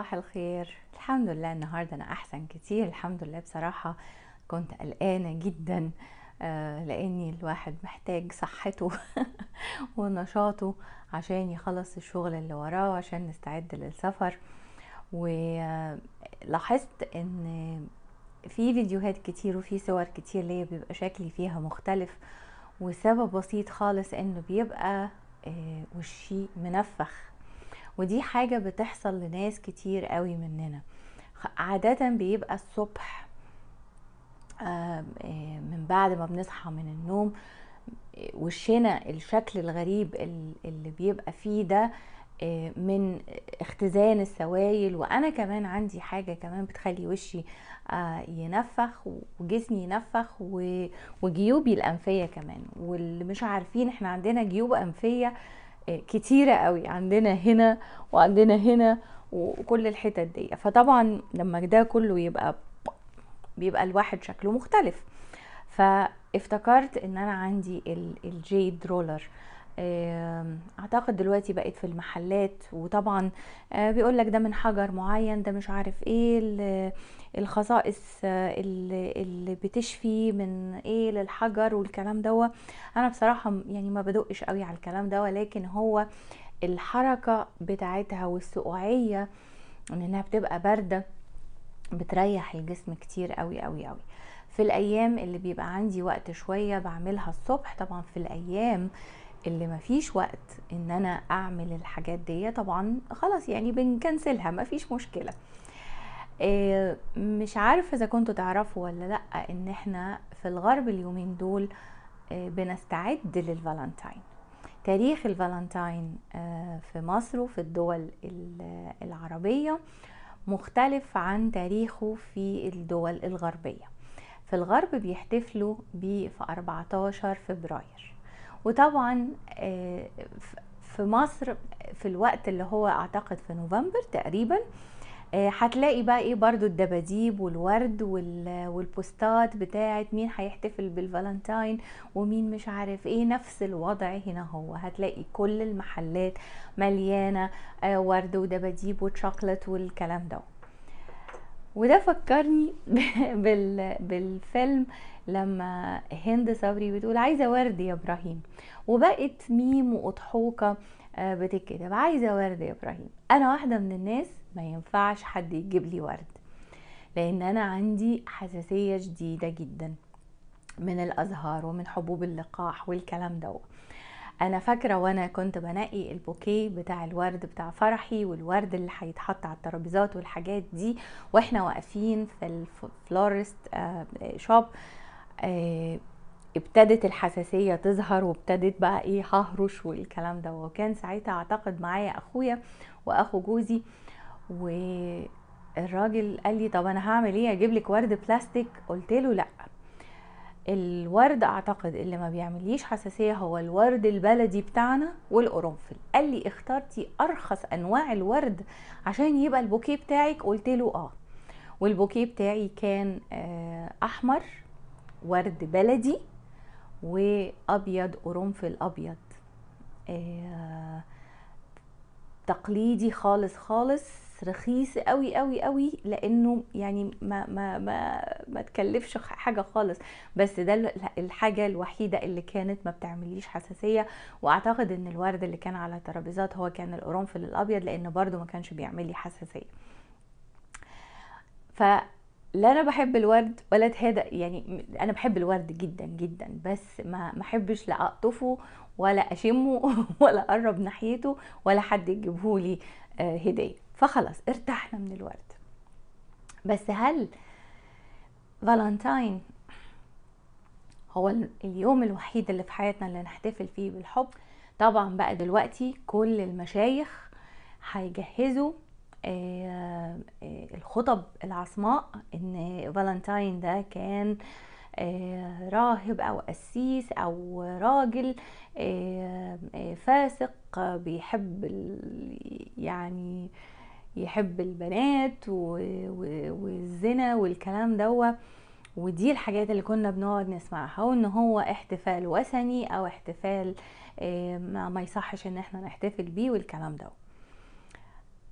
صباح الخير الحمد لله النهارده انا احسن كتير الحمد لله بصراحه كنت قلقانه جدا آه، لاني الواحد محتاج صحته ونشاطه عشان يخلص الشغل اللي وراه عشان نستعد للسفر ولاحظت ان في فيديوهات كتير وفي صور كتير ليا بيبقى شكلي فيها مختلف وسبب بسيط خالص انه بيبقى آه، وشي منفخ ودي حاجه بتحصل لناس كتير قوي مننا عاده بيبقى الصبح من بعد ما بنصحى من النوم وشنا الشكل الغريب اللي بيبقى فيه ده آه، من اختزان السوائل وانا كمان عندي حاجه كمان بتخلي وشي آه، ينفخ وجسمي ينفخ وجيوبي الانفيه كمان واللي مش عارفين احنا عندنا جيوب انفيه كتيرة قوي عندنا هنا وعندنا هنا وكل الحتت دي فطبعا لما ده كله يبقى بيبقى الواحد شكله مختلف فافتكرت ان انا عندي الجيد رولر اعتقد دلوقتي بقت في المحلات وطبعا آه، بيقول لك ده من حجر معين ده مش عارف ايه الخصائص آه، اللي بتشفي من ايه للحجر والكلام دوا انا بصراحه يعني ما بدقش قوي على الكلام ده ولكن هو الحركه بتاعتها والسقوعيه انها بتبقى بارده بتريح الجسم كتير قوي قوي قوي في الايام اللي بيبقى عندي وقت شويه بعملها الصبح طبعا في الايام اللي مفيش وقت ان انا اعمل الحاجات دي طبعا خلاص يعني بنكنسلها مفيش مشكله آه، مش عارفه اذا كنتوا تعرفوا ولا لا ان احنا في الغرب اليومين دول آه، بنستعد للفالنتاين تاريخ الفالنتاين آه، في مصر وفي الدول العربيه مختلف عن تاريخه في الدول الغربيه في الغرب بيحتفلوا بيه في 14 فبراير وطبعا آه، في مصر في الوقت اللي هو اعتقد في نوفمبر تقريبا آه، هتلاقي بقى ايه برضو الدباديب والورد والبوستات بتاعت مين هيحتفل بالفالنتاين ومين مش عارف ايه نفس الوضع هنا هو هتلاقي كل المحلات مليانه آه، ورد ودباديب وشوكولات والكلام ده وده فكرني بالفيلم لما هند صبري بتقول عايزه ورد يا ابراهيم وبقت ميم واضحوكه آه، بتتكتب عايزه ورد يا ابراهيم انا واحده من الناس ما ينفعش حد يجيب لي ورد لان انا عندي حساسيه شديده جدا من الازهار ومن حبوب اللقاح والكلام ده انا فاكره وانا كنت بنقي البوكيه بتاع الورد بتاع فرحي والورد اللي هيتحط على الترابيزات والحاجات دي واحنا واقفين في الفلورست شوب آه، آه، ابتدت الحساسية تظهر وابتدت بقى ايه ههرش والكلام ده وكان ساعتها اعتقد معايا اخويا واخو جوزي والراجل قال لي طب انا هعمل ايه اجيب لك ورد بلاستيك قلت له لا الورد اعتقد اللي ما بيعمليش حساسيه هو الورد البلدي بتاعنا والقرنفل قال لي اخترتي ارخص انواع الورد عشان يبقى البوكيه بتاعك قلت له اه والبوكيه بتاعي كان آه، احمر ورد بلدي وابيض قرنفل ابيض آه، تقليدي خالص خالص رخيص قوي قوي قوي لانه يعني ما ما ما, ما تكلفش حاجه خالص بس ده الحاجه الوحيده اللي كانت ما بتعمليش حساسيه واعتقد ان الورد اللي كان على الترابيزات هو كان القرنفل الابيض لان برده ما كانش بيعمل لي حساسيه ف لا انا بحب الورد ولا هذا يعني انا بحب الورد جدا جدا بس ما ما احبش لا اقطفه ولا اشمه ولا اقرب ناحيته ولا حد يجيبهولي آه، هديه فخلاص ارتحنا من الورد بس هل فالنتاين هو اليوم الوحيد اللي في حياتنا اللي نحتفل فيه بالحب طبعا بقى دلوقتي كل المشايخ هيجهزوا آه، آه، الخطب العصماء ان فالنتاين ده كان آه، راهب او قسيس او راجل فاسق بيحب يعني يحب البنات والزنا والكلام دوت ودي الحاجات اللي كنا بنقعد نسمعها وان هو احتفال وثني او احتفال آه، ما يصحش ان احنا نحتفل بيه والكلام ده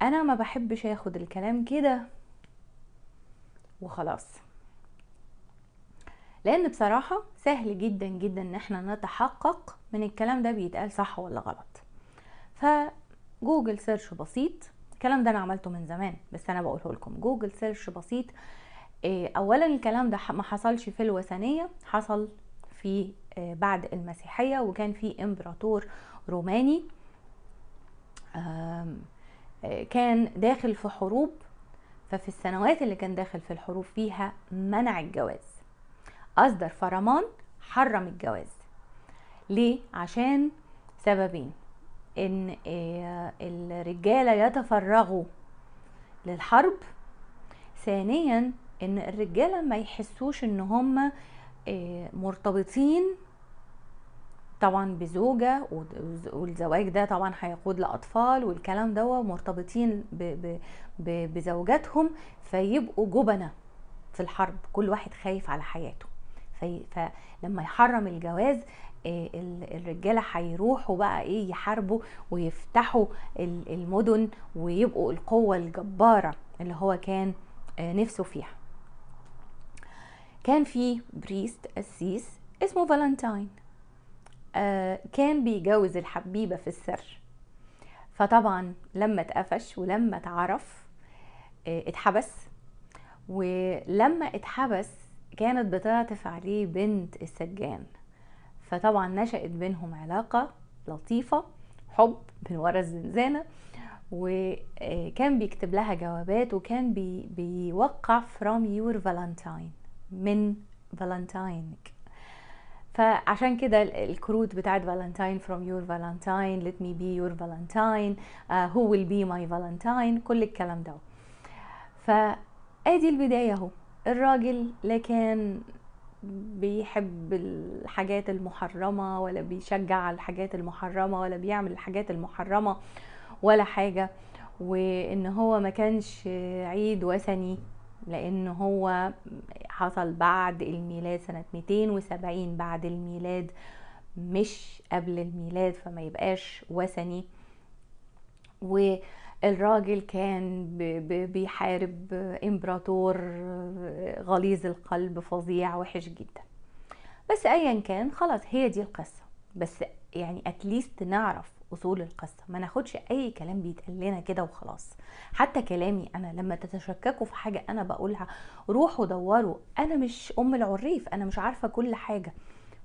انا ما بحبش اخد الكلام كده وخلاص لان بصراحه سهل جدا جدا ان احنا نتحقق من الكلام ده بيتقال صح ولا غلط فجوجل سيرش بسيط الكلام ده انا عملته من زمان بس انا بقوله لكم جوجل سيرش بسيط آه، اولا الكلام ده ما حصلش في الوثنيه حصل في آه، بعد المسيحيه وكان في امبراطور روماني آه، كان داخل في حروب ففي السنوات اللي كان داخل في الحروب فيها منع الجواز اصدر فرمان حرم الجواز ليه عشان سببين ان آه، الرجاله يتفرغوا للحرب ثانيا ان الرجاله ما يحسوش ان هم آه، مرتبطين طبعا بزوجة والزواج ده طبعا هيقود لأطفال والكلام ده مرتبطين بزوجاتهم فيبقوا جبنة في الحرب كل واحد خايف على حياته فلما يحرم الجواز آه، الرجاله هيروحوا بقى ايه يحاربوا ويفتحوا المدن ويبقوا القوه الجباره اللي هو كان آه، نفسه فيها كان في بريست قسيس اسمه فالنتاين آه، كان بيجوز الحبيبه في السر فطبعا لما اتقفش ولما اتعرف اتحبس ولما اتحبس كانت بتعطف عليه بنت السجان فطبعا نشأت بينهم علاقة لطيفة حب من ورا الزنزانة وكان بيكتب لها جوابات وكان بي بيوقع from your valentine من فالنتاينك فعشان كده الكروت بتاعت فالنتاين from your valentine let me be your valentine uh, who will be my valentine كل الكلام ده فادي البداية اهو الراجل لكن بيحب الحاجات المحرمه ولا بيشجع على الحاجات المحرمه ولا بيعمل الحاجات المحرمه ولا حاجه وان هو ما كانش عيد وثني لان هو حصل بعد الميلاد سنه 270 بعد الميلاد مش قبل الميلاد فما يبقاش وثني و الراجل كان بيحارب امبراطور غليظ القلب فظيع وحش جدا بس ايا كان خلاص هي دي القصه بس يعني اتليست نعرف اصول القصه ما ناخدش اي كلام بيتقال لنا كده وخلاص حتى كلامي انا لما تتشككوا في حاجه انا بقولها روحوا دوروا انا مش ام العريف انا مش عارفه كل حاجه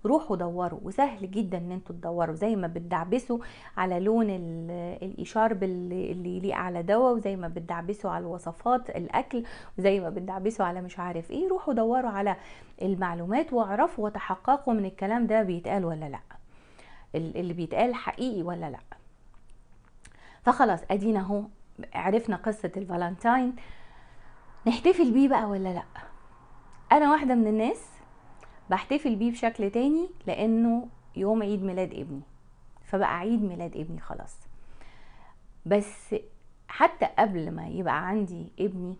روحوا دوروا وسهل جدا ان انتوا تدوروا زي ما بتدعبسوا على لون الاشارب اللي يليق على دواء وزي ما بتدعبسوا على الوصفات الاكل وزي ما بتدعبسوا على مش عارف ايه روحوا دوروا على المعلومات واعرفوا وتحققوا من الكلام ده بيتقال ولا لا اللي بيتقال حقيقي ولا لا فخلاص ادينا اهو عرفنا قصه الفالنتاين نحتفل بيه بقى ولا لا انا واحده من الناس بحتفل بيه بشكل تاني لانه يوم عيد ميلاد ابني فبقى عيد ميلاد ابني خلاص بس حتى قبل ما يبقى عندي ابني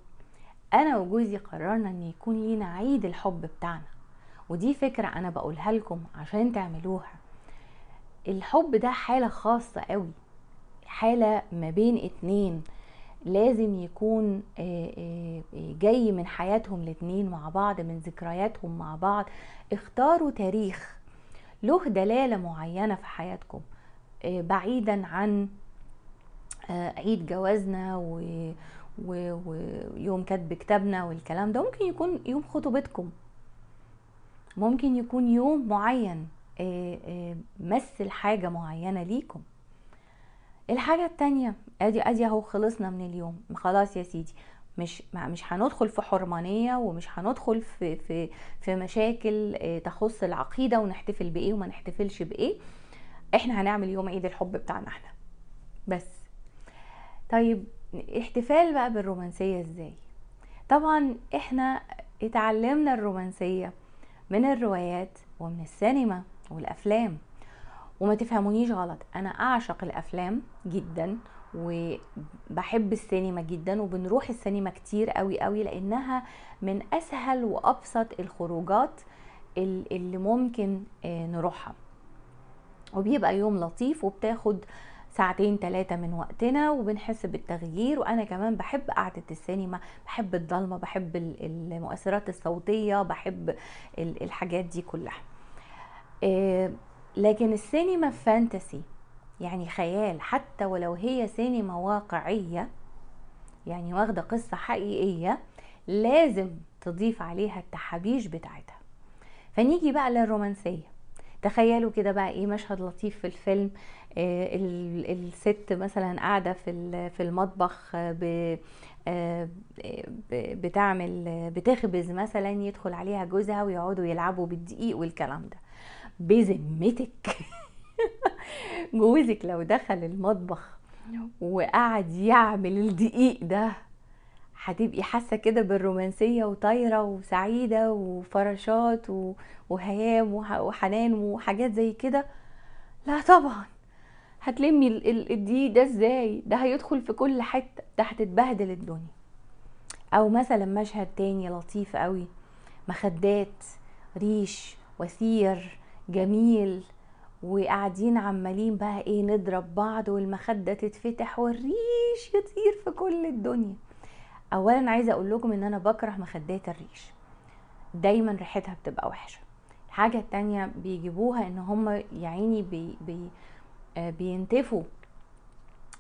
انا وجوزي قررنا ان يكون لينا عيد الحب بتاعنا ودي فكرة انا بقولها لكم عشان تعملوها الحب ده حالة خاصة قوي حالة ما بين اتنين لازم يكون آه، آه، آه، جاي من حياتهم الاتنين مع بعض من ذكرياتهم مع بعض اختاروا تاريخ له دلالة معينة في حياتكم بعيدا عن عيد جوازنا ويوم كتب كتابنا والكلام ده ممكن يكون يوم خطوبتكم ممكن يكون يوم معين مثل حاجة معينة ليكم الحاجة التانية ادي ادي اهو خلصنا من اليوم خلاص يا سيدي مش مش هندخل في حرمانيه ومش هندخل في في في مشاكل آه، تخص العقيده ونحتفل بايه وما نحتفلش بايه احنا هنعمل يوم عيد الحب بتاعنا احنا بس طيب احتفال بقى بالرومانسيه ازاي طبعا احنا اتعلمنا الرومانسيه من الروايات ومن السينما والافلام وما تفهمونيش غلط انا اعشق الافلام جدا وبحب السينما جدا وبنروح السينما كتير قوي قوي لانها من اسهل وابسط الخروجات اللي ممكن آه، نروحها وبيبقى يوم لطيف وبتاخد ساعتين تلاتة من وقتنا وبنحس بالتغيير وأنا كمان بحب قعدة السينما بحب الضلمة بحب المؤثرات الصوتية بحب الحاجات دي كلها آه، لكن السينما فانتسي يعني خيال حتى ولو هي سينما واقعية يعني واخدة قصة حقيقية لازم تضيف عليها التحابيش بتاعتها فنيجي بقى للرومانسية تخيلوا كده بقى ايه مشهد لطيف في الفيلم آه الست مثلا قاعده في في المطبخ آه، ب بتعمل بتخبز مثلا يدخل عليها جوزها ويقعدوا يلعبوا بالدقيق والكلام ده بذمتك جوزك لو دخل المطبخ نعم. وقعد يعمل الدقيق ده هتبقي حاسه كده بالرومانسيه وطايره وسعيده وفراشات وهيام وحنان وحاجات زي كده لا طبعا هتلمي الدقيق ده ازاي ده هيدخل في كل حته ده هتتبهدل الدنيا او مثلا مشهد تاني لطيف قوي مخدات ريش وثير جميل وقاعدين عمالين بقى ايه نضرب بعض والمخدة تتفتح والريش يطير في كل الدنيا اولا عايزة اقول لكم ان انا بكره مخدات الريش دايما ريحتها بتبقى وحشة الحاجة التانية بيجيبوها ان هم يعيني بي بي آه، بينتفوا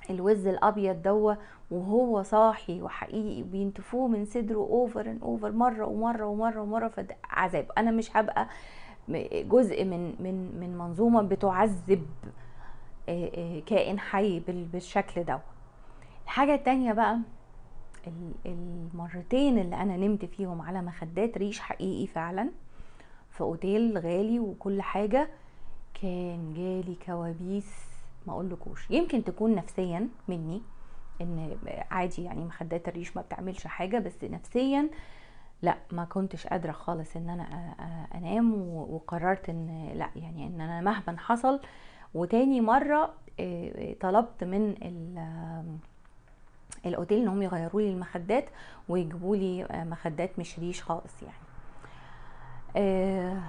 الوز الابيض دوا وهو صاحي وحقيقي بينتفوه من صدره اوفر ان اوفر مره ومره ومره ومره عذاب انا مش هبقى جزء من من من منظومه بتعذب آه، آه، كائن حي بالشكل ده الحاجه التانية بقى المرتين اللي انا نمت فيهم على مخدات ريش حقيقي فعلا في اوتيل غالي وكل حاجه كان جالي كوابيس ما اقولكوش يمكن تكون نفسيا مني ان عادي يعني مخدات الريش ما بتعملش حاجه بس نفسيا آه لا ما كنتش قادرة خالص ان انا انام وقررت ان لا يعني ان انا مهما حصل وتاني مرة آه، طلبت من الاوتيل انهم يغيروا لي المخدات ويجيبوا لي آه، مخدات مش ريش خالص يعني آه،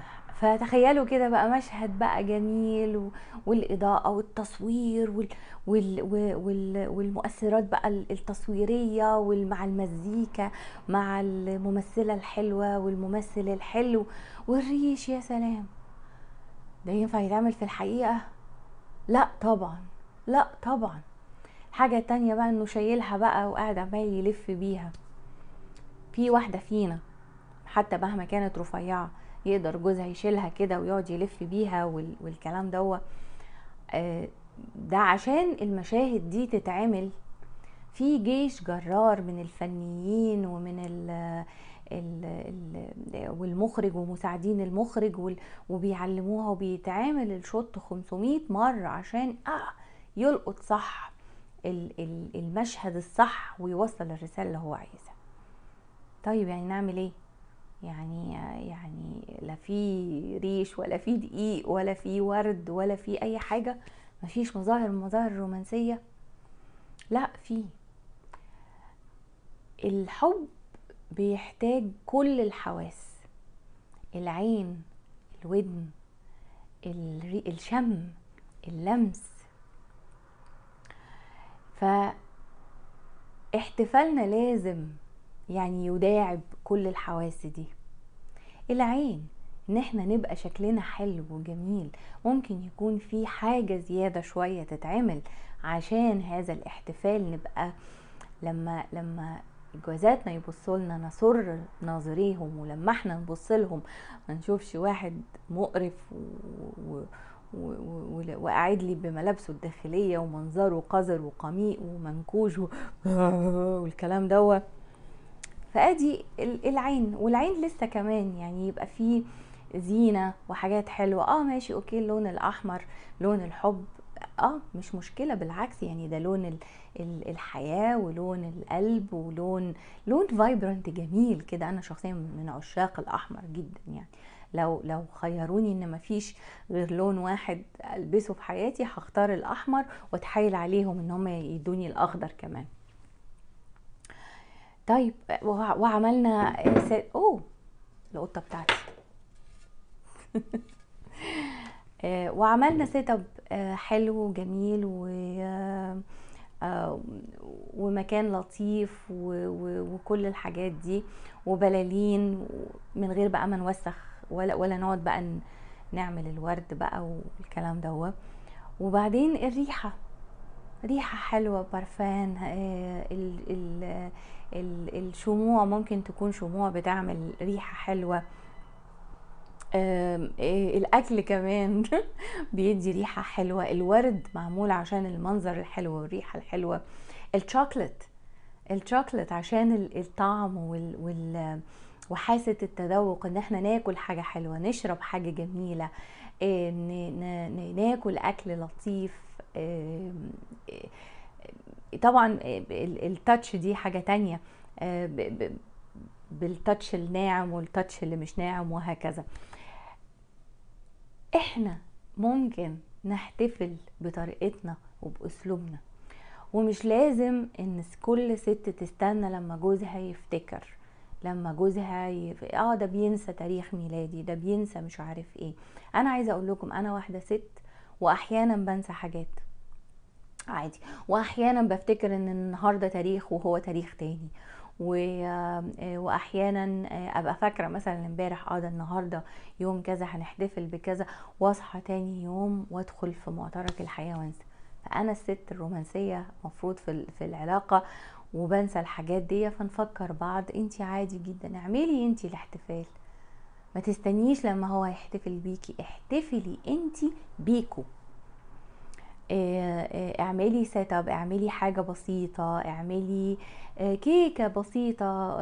فتخيلوا كده بقى مشهد بقى جميل و... والاضاءه والتصوير وال... وال... وال... والمؤثرات بقى التصويريه ومع المزيكا مع الممثله الحلوه والممثل الحلو والريش يا سلام ده ينفع يتعمل في الحقيقه لا طبعا لا طبعا الحاجه التانية بقى انه شايلها بقى وقاعد عمال يلف بيها في واحده فينا حتى مهما كانت رفيعه يقدر جوزها يشيلها كده ويقعد يلف بيها والكلام دوت آه، ده عشان المشاهد دي تتعمل في جيش جرار من الفنيين ومن الـ الـ الـ والمخرج ومساعدين المخرج وبيعلموها وبيتعامل الشوت 500 مرة عشان آه يلقط صح المشهد الصح ويوصل الرسالة اللي هو عايزها طيب يعني نعمل ايه يعني يعني لا في ريش ولا في دقيق ولا في ورد ولا في اي حاجه مفيش مظاهر مظاهر رومانسيه لا في الحب بيحتاج كل الحواس العين الودن الشم اللمس فاحتفالنا لازم يعني يداعب كل الحواس دي العين ان احنا نبقى شكلنا حلو وجميل ممكن يكون في حاجة زيادة شوية تتعمل عشان هذا الاحتفال نبقى لما لما جوازاتنا يبصوا لنا نسر ناظريهم ولما احنا نبص لهم ما نشوفش واحد مقرف و... و... وقاعد لي بملابسه الداخليه ومنظره قذر وقميء و... والكلام دوت فادي العين والعين لسه كمان يعني يبقى فيه زينه وحاجات حلوه اه ماشي اوكي اللون الاحمر لون الحب اه مش مشكله بالعكس يعني ده لون الـ الـ الحياه ولون القلب ولون لون فايبرنت جميل كده انا شخصيا من عشاق الاحمر جدا يعني لو لو خيروني ان مفيش غير لون واحد البسه في حياتي هختار الاحمر واتحايل عليهم ان هم يدوني الاخضر كمان طيب وعملنا اوه القطه بتاعتي آه، وعملنا سيت اب آه، حلو وجميل و آه، ومكان لطيف وكل الحاجات دي وبلالين من غير بقى ما نوسخ ولا ولا نقعد بقى نعمل الورد بقى والكلام دوت وبعدين الريحه ريحه حلوه برفان الشموع ممكن تكون شموع بتعمل ريحة حلوة إيه، الاكل كمان بيدي ريحه حلوه الورد معمول عشان المنظر الحلو والريحه الحلوه الشوكلت الشوكلت عشان الطعم وال, وال وحاسه التذوق ان احنا ناكل حاجه حلوه نشرب حاجه جميله إيه، ناكل اكل لطيف طبعا آه، التاتش دي حاجه تانية آه، بالتاتش الناعم والتاتش اللي مش ناعم وهكذا احنا ممكن نحتفل بطريقتنا وباسلوبنا ومش لازم ان كل ست تستنى لما جوزها يفتكر لما جوزها يف... اه ده بينسى تاريخ ميلادي ده بينسى مش عارف ايه انا عايزه اقول لكم انا واحده ست واحيانا بنسى حاجات عادي واحيانا بفتكر ان النهارده تاريخ وهو تاريخ تاني و... آه، واحيانا آه، ابقى فاكره مثلا امبارح اه ده النهارده يوم كذا هنحتفل بكذا واصحى تاني يوم وادخل في معترك الحياه وانسى فانا الست الرومانسيه مفروض في في العلاقه وبنسى الحاجات دي فنفكر بعض انت عادي جدا اعملي انت الاحتفال ما تستنيش لما هو يحتفل بيكي احتفلي انت بيكو آه، آه، اعملي سيت اب اعملي حاجه بسيطه اعملي آه، كيكه بسيطه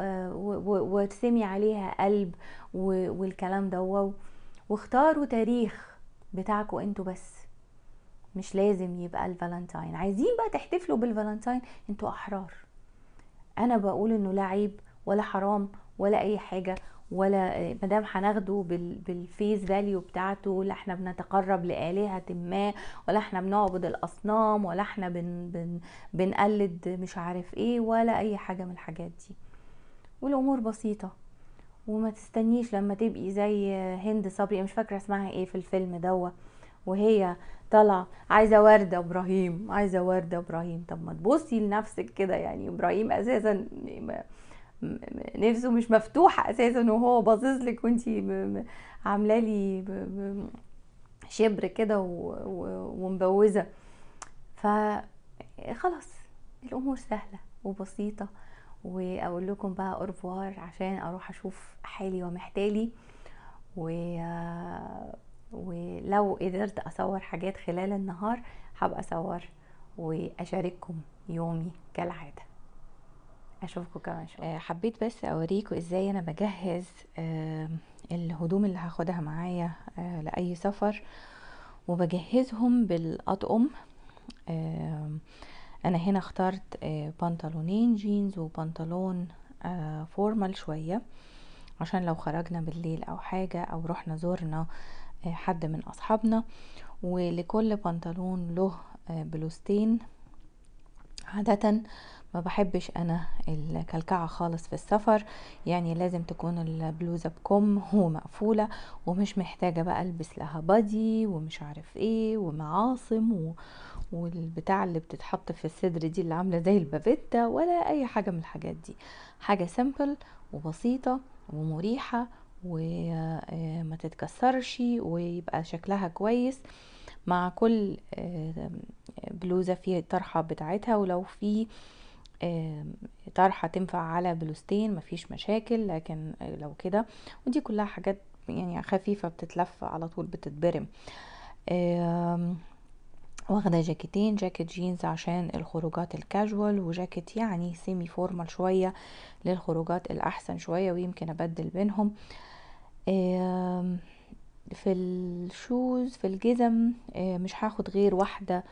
وارسمي عليها قلب والكلام ده واختاروا تاريخ بتاعكم انتوا بس مش لازم يبقى الفالنتاين عايزين بقى تحتفلوا بالفالنتاين انتوا احرار انا بقول انه لا عيب ولا حرام ولا اي حاجه ولا آه، دام هناخده بالفيس فاليو بتاعته لا احنا بنتقرب لالهه ما ولا احنا بنعبد الاصنام ولا احنا بن بن بنقلد مش عارف ايه ولا اي حاجه من الحاجات دي والامور بسيطه وما تستنيش لما تبقي زي هند صبري مش فاكره اسمها ايه في الفيلم دوت وهي طالعه عايزه ورده ابراهيم عايزه ورده ابراهيم طب ما تبصي لنفسك كده يعني ابراهيم اساسا نفسه مش مفتوحه اساسا وهو باظظ لك وانت عامله لي شبر كده ومبوزه فخلاص الامور سهله وبسيطه واقول لكم بقى اورفوار عشان اروح اشوف حالي ومحتالي و... ولو قدرت اصور حاجات خلال النهار هبقى اصور واشارككم يومي كالعاده اشوفكم كمان شويه آه، حبيت بس اوريكم ازاي انا بجهز آه، الهدوم اللي هاخدها معايا آه، لاي سفر وبجهزهم بالاطقم انا هنا اخترت بنطلونين جينز وبنطلون فورمال شويه عشان لو خرجنا بالليل او حاجه او رحنا زورنا حد من اصحابنا ولكل بنطلون له بلوستين عادة ما بحبش انا الكلكعه خالص في السفر يعني لازم تكون البلوزه بكم ومقفوله ومش محتاجه بقى البس لها بادي ومش عارف ايه ومعاصم و... والبتاع اللي بتتحط في الصدر دي اللي عامله زي البابيتا ولا اي حاجه من الحاجات دي حاجه سيمبل وبسيطه ومريحه وما آه، تتكسرش ويبقى شكلها كويس مع كل آه، بلوزة في طرحة بتاعتها ولو في آه، طرحة تنفع على بلوزتين مفيش مشاكل لكن لو كده ودي كلها حاجات يعني خفيفة بتتلف على طول بتتبرم واخده جاكيتين جاكيت جينز عشان الخروجات الكاجوال وجاكيت يعني سيمي فورمال شويه للخروجات الاحسن شويه ويمكن ابدل بينهم في الشوز في الجزم آه، مش هاخد غير واحدة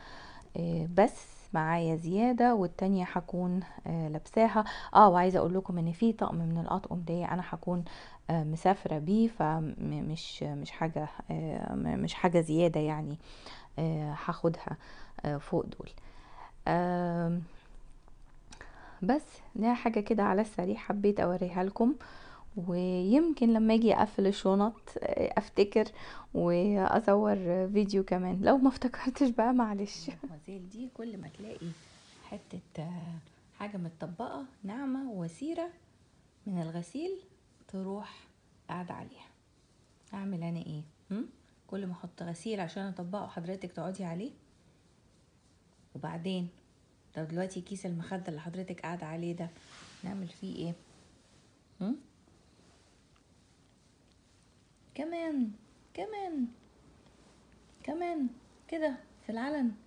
آه، بس معايا زيادة والتانية هكون آه، لابساها اه وعايزة اقول لكم ان في طقم من الاطقم دي انا هكون مسافرة بيه فمش مش حاجة مش حاجة زيادة يعني هاخدها فوق دول بس ده حاجة كده على السريع حبيت اوريها لكم ويمكن لما اجي اقفل الشنط آه، افتكر واصور فيديو كمان لو ما افتكرتش بقى معلش مازال دي كل ما تلاقي حته آه، حاجه متطبقه ناعمه وسيره من الغسيل تروح قاعده عليها اعمل انا ايه م? كل ما احط غسيل عشان اطبقه حضرتك تقعدي عليه وبعدين لو دلوقتي كيس المخده اللي حضرتك قاعده عليه ده نعمل فيه ايه م? كمان كمان كمان كده في العلن